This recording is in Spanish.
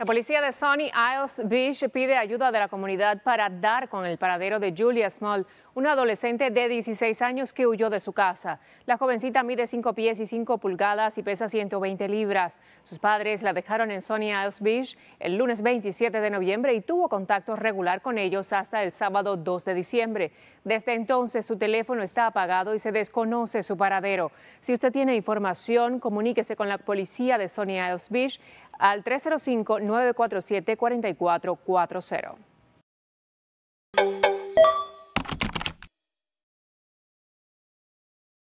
La policía de Sunny Isles Beach pide ayuda de la comunidad para dar con el paradero de Julia Small, una adolescente de 16 años que huyó de su casa. La jovencita mide 5 pies y 5 pulgadas y pesa 120 libras. Sus padres la dejaron en Sunny Isles Beach el lunes 27 de noviembre y tuvo contacto regular con ellos hasta el sábado 2 de diciembre. Desde entonces su teléfono está apagado y se desconoce su paradero. Si usted tiene información, comuníquese con la policía de Sunny Isles Beach al 305-947-4440.